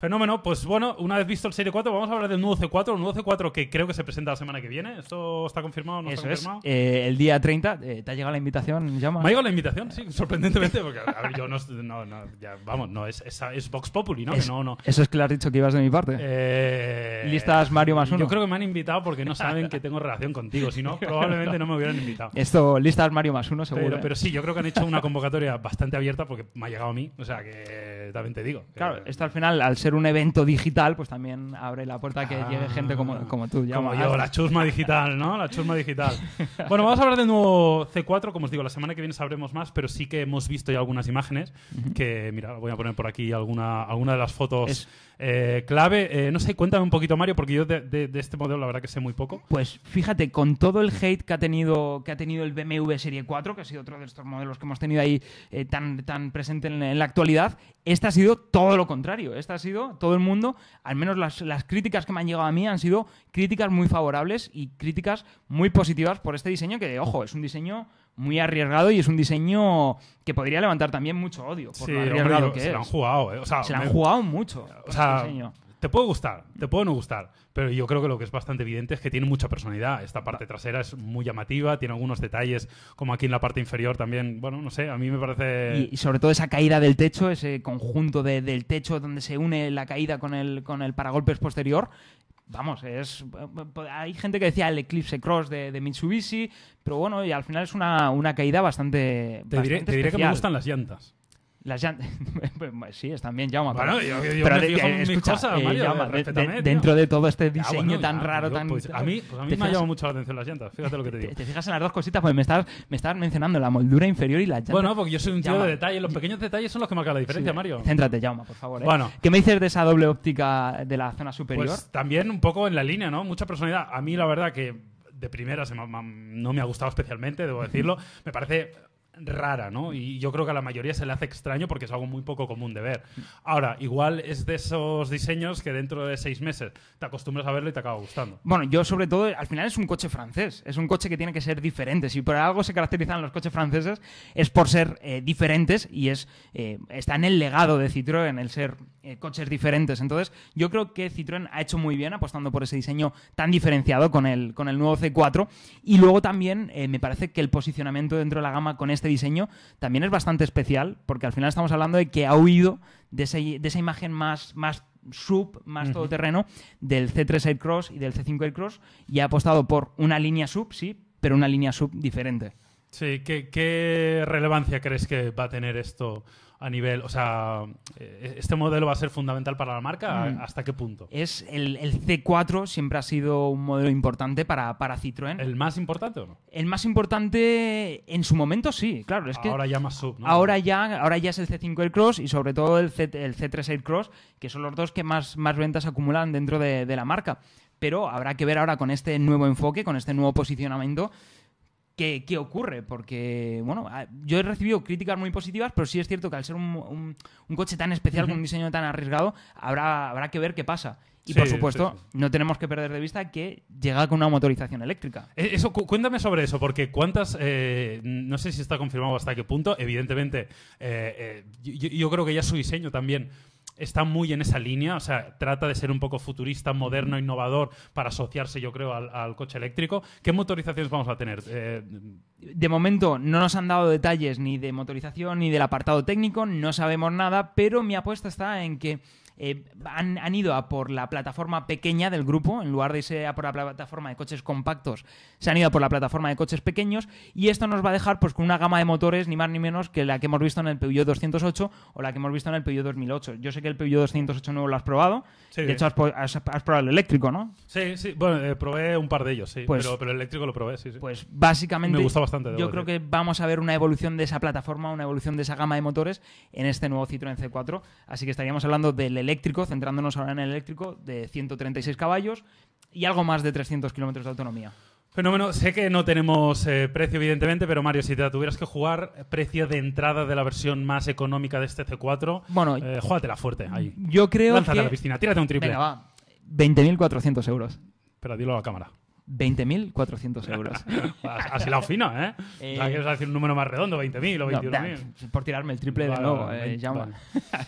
Fenómeno, pues bueno, una vez visto el Serie 4, vamos a hablar del nuevo C4, el nuevo C4 que creo que se presenta la semana que viene. ¿Esto está confirmado no está confirmado? Es. Eh, el día 30, eh, ¿te ha llegado la invitación, Llama? Me ha llegado la invitación, sí, sorprendentemente, porque yo no, vamos, no, es, es, Vox Populi, ¿no? Eso es que le has dicho que ibas de mi parte. Eh, listas Mario más uno. Yo creo que me han invitado porque no saben que tengo relación contigo, si no, probablemente no me hubieran invitado. Esto, listas Mario más uno, seguro. Pero, sí, yo creo que han hecho una convocatoria bastante abierta porque me ha llegado a mí, o sea que también te digo. Claro, esto al final, al ser ser un evento digital, pues también abre la puerta a que llegue ah, gente como, como tú. como yo, la chusma digital, ¿no? La chusma digital. Bueno, vamos a hablar de nuevo C4. Como os digo, la semana que viene sabremos más, pero sí que hemos visto ya algunas imágenes. Que, mira, voy a poner por aquí alguna, alguna de las fotos. Eh, clave. Eh, no sé, cuéntame un poquito, Mario, porque yo de, este modelo la verdad que sé muy poco. Pues fíjate, con todo el hate que ha tenido, que ha tenido el BMW Serie 4, que ha sido otro de estos modelos que hemos tenido ahí eh, tan, tan presente en, la actualidad, este ha sido todo lo contrario. Este ha sido todo el mundo, al menos las, críticas que me han llegado a mí han sido críticas muy favorables y críticas muy positivas por este diseño que, ojo, es un diseño muy arriesgado y es un diseño que podría levantar también mucho odio por lo arriesgado que se han jugado, eh, se han jugado mucho. O sea, este te puede gustar, te puede no gustar, pero yo creo que lo que es bastante evidente es que tiene mucha personalidad. Esta parte trasera es muy llamativa, tiene algunos detalles, como aquí en la parte inferior también, bueno, no sé, a mí me parece... Y, sobre todo esa caída del techo, ese conjunto del techo donde se une la caída con el, con el paragolpes posterior, vamos, es hay gente que decía el Eclipse Cross de, Mitsubishi, pero bueno, y al final es una, caída bastante. Te, te diré, que me gustan las llantas. Las llantas. sí, están bien llama. Bueno, yo, yo pero me de, Mario, dentro de todo este ah, diseño tan raro, tan. Pues, a mí, pues a mí me fijas, ha llamado mucho la atención las llantas, fíjate lo que te digo. Te, fijas en las dos cositas, pues me estás, me estás mencionando la moldura inferior y la llanta. Bueno, porque yo soy un tío de detalles, los pequeños detalles son los que marcan la diferencia, Mario. Céntrate, llama, por favor. Eh. Bueno. ¿Qué me dices de esa doble óptica de la zona superior? Pues también un poco en la línea, ¿no? Mucha personalidad. A mí, la verdad, que de primera no me ha gustado especialmente, debo decirlo. Me parece rara, ¿no? Y yo creo que a la mayoría se le hace extraño porque es algo muy poco común de ver. Mm. Ahora, igual es de esos diseños que dentro de seis meses te acostumbras a verlo y te acaba gustando. Bueno, yo sobre todo, al final es un coche francés, es un coche que tiene que ser diferente. Si por algo se caracterizan los coches franceses es por ser eh, diferentes y es eh, está en el legado de Citroën el ser eh, coches diferentes. Entonces, yo creo que Citroën ha hecho muy bien apostando por ese diseño tan diferenciado con el, con el nuevo C4 y luego también me parece que el posicionamiento dentro de la gama con este este diseño también es bastante especial, porque al final estamos hablando de que ha huido de, esa imagen más, sub, más todoterreno, del C3 Aircross y del C5 Aircross, y ha apostado por una línea sub, sí, pero una línea sub diferente. Sí, qué relevancia crees que va a tener esto? a nivel, o sea, eh, ¿este modelo va a ser fundamental para la marca? Mm. ¿Hasta qué punto? Es el, C4 siempre ha sido un modelo importante para, para Citroën. ¿El más importante o no? El más importante en su momento sí, claro. Es que ahora ya más sub, ¿no? Ahora ya, ahora ya es el C5 el Cross y sobre todo el, C, 3 el Cross, que son los dos que más, más ventas acumulan dentro de la marca. Pero habrá que ver ahora con este nuevo enfoque, con este nuevo posicionamiento, ¿Qué, ocurre? Porque, bueno, ah, yo he recibido críticas muy positivas, pero sí es cierto que al ser un, coche tan especial, con un diseño tan arriesgado, habrá, que ver qué pasa. Y por supuesto, no tenemos que perder de vista que llega con una motorización eléctrica. E, eso, cuéntame sobre eso, porque cuántas, eh, no sé si está confirmado hasta qué punto, evidentemente, eh, eh, yo, creo que ya su diseño también está muy en esa línea, o sea, trata de ser un poco futurista, moderno, innovador para asociarse, yo creo, al, coche eléctrico. ¿Qué motorizaciones vamos a tener? Eh, de momento no nos han dado detalles ni de motorización ni del apartado técnico, no sabemos nada, pero mi apuesta está en que eh, han, ido a por la plataforma pequeña del grupo, en lugar de irse a por la plataforma de coches compactos, se han ido a por la plataforma de coches pequeños y esto nos va a dejar pues con una gama de motores ni más ni menos que la que hemos visto en el Peugeot 208 o la que hemos visto en el Peugeot 2008. Yo sé que el Peugeot 208 nuevo lo has probado, de hecho has, probado el eléctrico, ¿no? Sí, sí, bueno, eh, probé un par de ellos, sí, pues pero, el eléctrico lo probé, sí, sí. Pues básicamente... gusta bastante. Yo creo que vamos a ver una evolución de esa plataforma, una evolución de esa gama de motores en este nuevo Citroën C4, así que estaríamos hablando del eléctrico, centrándonos ahora en el eléctrico, de 136 caballos y algo más de 300 kilómetros de autonomía. Fenómeno, sé que no tenemos eh, precio, evidentemente, pero Mario, si te tuvieras que jugar, eh, precio de entrada de la versión más económica de este C4, bueno, eh, fuerte ahí. Yo creo Lánzate a la piscina, tírate un triple. 20.400 euros. Pero dilo a la cámara. 20.400 euros. Así la ofina, ¿eh? quieres decir un número más redondo, 20.000 o 21.000. por tirarme el triple de nuevo, eh, llama.